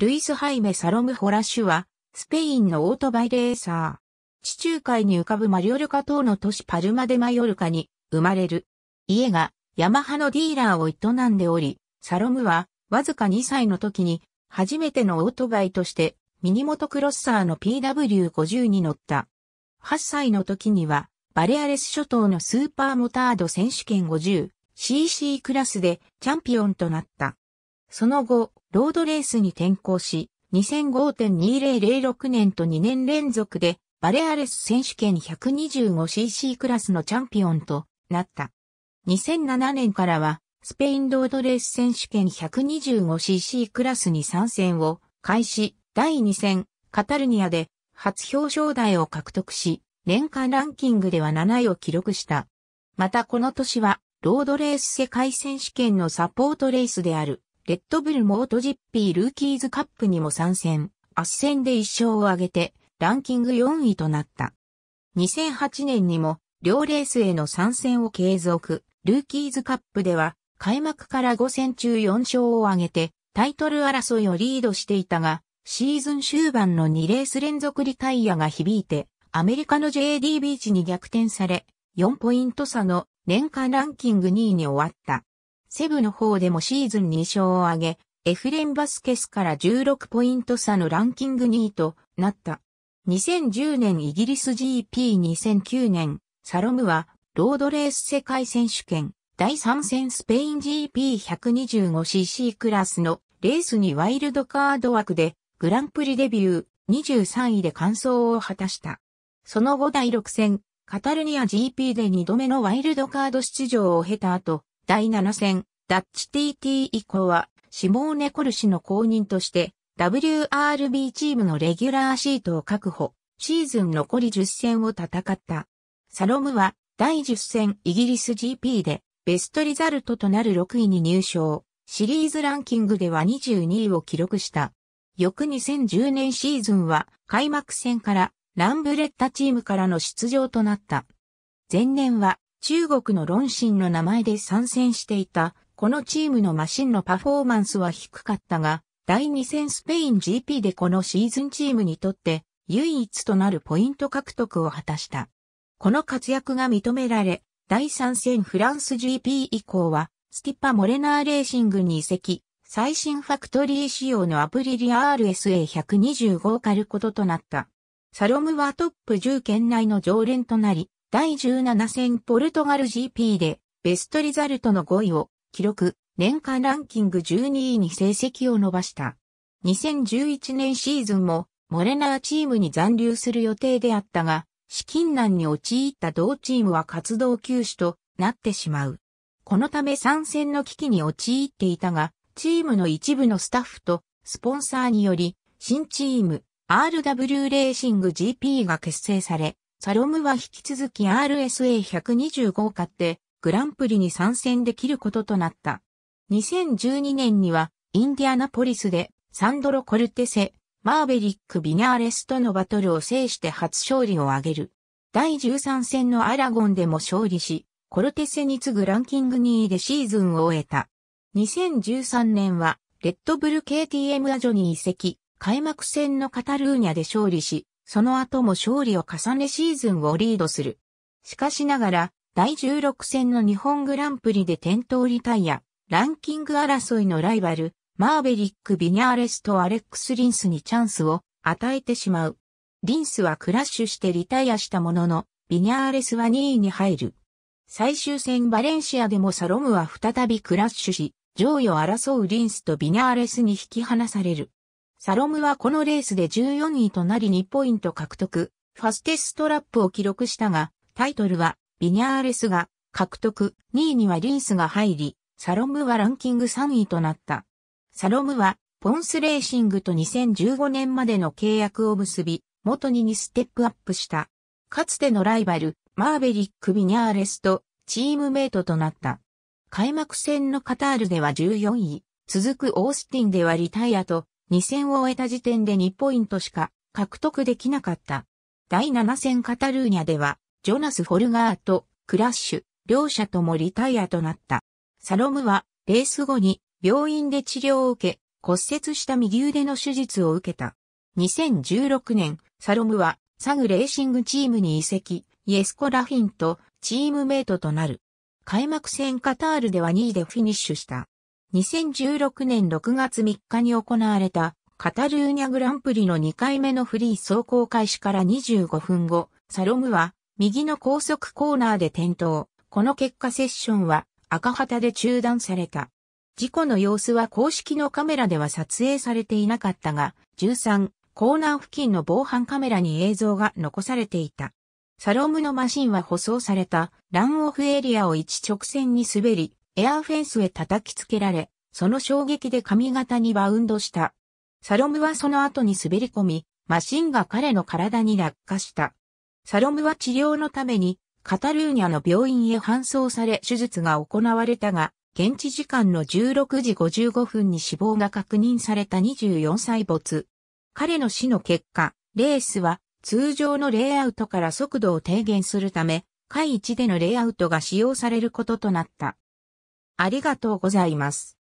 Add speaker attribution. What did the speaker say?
Speaker 1: ルイス・ハイメ・サロム・ホラシュは、スペインのオートバイレーサー。地中海に浮かぶマリオルカ島の都市パルマデ・マヨルカに生まれる。家がヤマハのディーラーを営んでおり、サロムはわずか2歳の時に初めてのオートバイとしてミニモトクロッサーの PW50 に乗った。8歳の時にはバレアレス諸島のスーパーモタード選手権 50cc クラスでチャンピオンとなった。その後、ロードレースに転向し、2005.2006年と2年連続でバレアレス選手権 125cc クラスのチャンピオンとなった。2007年からはスペインロードレース選手権 125cc クラスに参戦を開始、第2戦カタルニアで初表彰台を獲得し、年間ランキングでは7位を記録した。またこの年はロードレース世界選手権のサポートレースであるレッドブルモートジッピールーキーズカップにも参戦、圧戦で1勝を挙げて、ランキング4位となった。2008年にも、両レースへの参戦を継続、ルーキーズカップでは、開幕から5戦中4勝を挙げて、タイトル争いをリードしていたが、シーズン終盤の2レース連続リタイアが響いて、アメリカの JD ビーチに逆転され、4ポイント差の年間ランキング2位に終わった。セブの方でもシーズン2勝を挙げ、エフレン・バスケスから16ポイント差のランキング2位となった。2010年イギリス GP2009 年、サロムは、ロードレース世界選手権、第3戦スペイン GP125cc クラスのレースにワイルドカード枠で、グランプリデビュー23位で完走を果たした。その後第6戦、カタルニア GP で2度目のワイルドカード出場を経た後、第7戦、ダッチ TT 以降は、シモーネ・コル氏の後任として、WRB チームのレギュラーシートを確保、シーズン残り10戦を戦った。サロムは、第10戦イギリス GP で、ベストリザルトとなる6位に入賞、シリーズランキングでは22位を記録した。翌2010年シーズンは、開幕戦から、ランブレッタチームからの出場となった。前年は、中国の論心の名前で参戦していた、このチームのマシンのパフォーマンスは低かったが、第2戦スペイン GP でこのシーズンチームにとって唯一となるポイント獲得を果たした。この活躍が認められ、第3戦フランス GP 以降は、スティッパ・モレナーレーシングに移籍、最新ファクトリー仕様のアプリリア RSA125 を借ることとなった。サロムはトップ10圏内の常連となり、第17戦ポルトガル GP でベストリザルトの5位を記録、年間ランキング12位に成績を伸ばした。2011年シーズンもモレナーチームに残留する予定であったが、資金難に陥った同チームは活動休止となってしまう。このため参戦の危機に陥っていたが、チームの一部のスタッフとスポンサーにより、新チーム RW レーシング GP が結成され、サロムは引き続き RSA125 を買ってグランプリに参戦できることとなった。2012年にはインディアナポリスでサンドロ・コルテセ、マーベリック・ビニャーレスとのバトルを制して初勝利を挙げる。第13戦のアラゴンでも勝利し、コルテセに次ぐランキング2位でシーズンを終えた。2013年はレッドブル KTM アジョに移籍、開幕戦のカタルーニャで勝利し、その後も勝利を重ねシーズンをリードする。しかしながら、第16戦の日本グランプリで転倒リタイア、ランキング争いのライバル、マーベリック・ビニャーレスとアレックス・リンスにチャンスを与えてしまう。リンスはクラッシュしてリタイアしたものの、ビニャーレスは2位に入る。最終戦バレンシアでもサロムは再びクラッシュし、上位を争うリンスとビニャーレスに引き離される。サロムはこのレースで14位となり2ポイント獲得、ファステストラップを記録したが、タイトルはビニャーレスが獲得、2位にはリンスが入り、サロムはランキング3位となった。サロムはポンスレーシングと2015年までの契約を結び、元に2ステップアップした。かつてのライバル、マーベリック・ビニャーレスとチームメイトとなった。開幕戦のカタールでは14位、続くオースティンではリタイアと2戦を終えた時点で2ポイントしか獲得できなかった。第7戦カタルーニャでは、ジョナス・フォルガーとクラッシュ、両者ともリタイアとなった。サロムは、レース後に病院で治療を受け、骨折した右腕の手術を受けた。2016年、サロムは、サグレーシングチームに移籍、イエスコ・ラフィンとチームメイトとなる。開幕戦カタールでは2位でフィニッシュした。2016年6月3日に行われたカタルーニャグランプリの2回目のフリー走行開始から25分後、サロムは右の高速コーナーで転倒。この結果セッションは赤旗で中断された。事故の様子は公式のカメラでは撮影されていなかったが、13コーナー付近の防犯カメラに映像が残されていた。サロムのマシンは舗装されたランオフエリアを一直線に滑り、エアーフェンスへ叩きつけられ、その衝撃で髪型にバウンドした。サロムはその後に滑り込み、マシンが彼の体に落下した。サロムは治療のために、カタルーニャの病院へ搬送され手術が行われたが、現地時間の16時55分に死亡が確認された24歳没。彼の死の結果、レースは通常のレイアウトから速度を低減するため、下位1でのレイアウトが使用されることとなった。ありがとうございます。